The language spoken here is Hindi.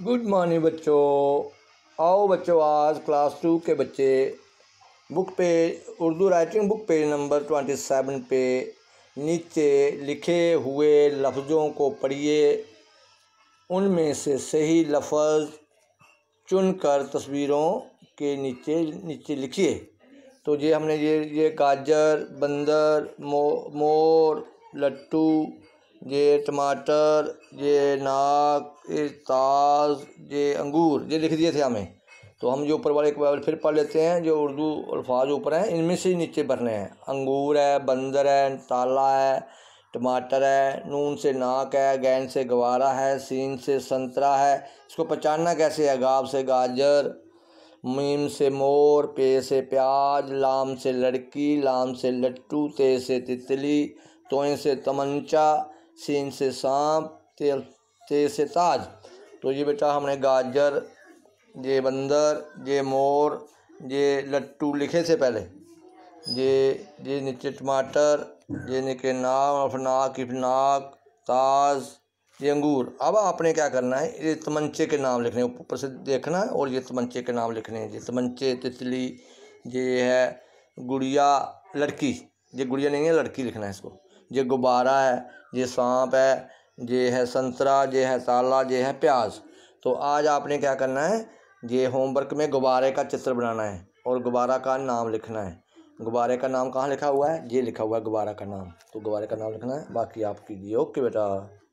गुड मॉर्निंग बच्चों आओ बच्चों आज क्लास टू के बच्चे बुक पे Urdu writing book page number twenty seven पे नीचे लिखे हुए लफ्ज़ों को पढ़िए उनमें से सही लफ्ज़ चुनकर तस्वीरों के नीचे नीचे लिखिए तो ये हमने ये ये गाजर बंदर मो मोर लट्टू ये टमाटर ये नाक ये ताज ये अंगूर ये लिख दिए थे हमें तो हम जो ऊपर वाले एक बार फिर पढ़ लेते हैं जो उर्दू अल्फाज ऊपर हैं इनमें से नीचे भरने हैं अंगूर है बंदर है ताला है टमाटर है नून से नाक है गैन से गवारा है सीन से संतरा है इसको पहचानना कैसे है गाब से गाजर मीम से मोर पे से प्याज लाम से लड़की लाम से लट्टू ते से तितली तोए से तमंचा सीन से सांप तेल तेल से ताज तो ये बेटा हमने गाजर ये बंदर ये मोर ये लट्टू लिखे से पहले ये ये नीचे टमाटर ये नीचे नाक अफनाक इफनाक ताज ये अंगूर अब आपने क्या करना है ये तमंचे के नाम लिखने ऊपर से देखना है और ये तमंचे के नाम लिखने हैं ये तमंचे तितली ये है गुड़िया लड़की ये गुड़िया नहीं है लड़की लिखना है इसको ये गुब्बारा है ये सांप है ये है संतरा ये है ताला ये है प्याज तो आज आपने क्या करना है ये होमवर्क में गुब्बारे का चित्र बनाना है और गुब्बारा का नाम लिखना है गुब्बारे का नाम कहाँ लिखा हुआ है ये लिखा हुआ है गुब्बारा का नाम तो गुब्बारे का नाम लिखना है बाकी आप कीजिए ओके बेटा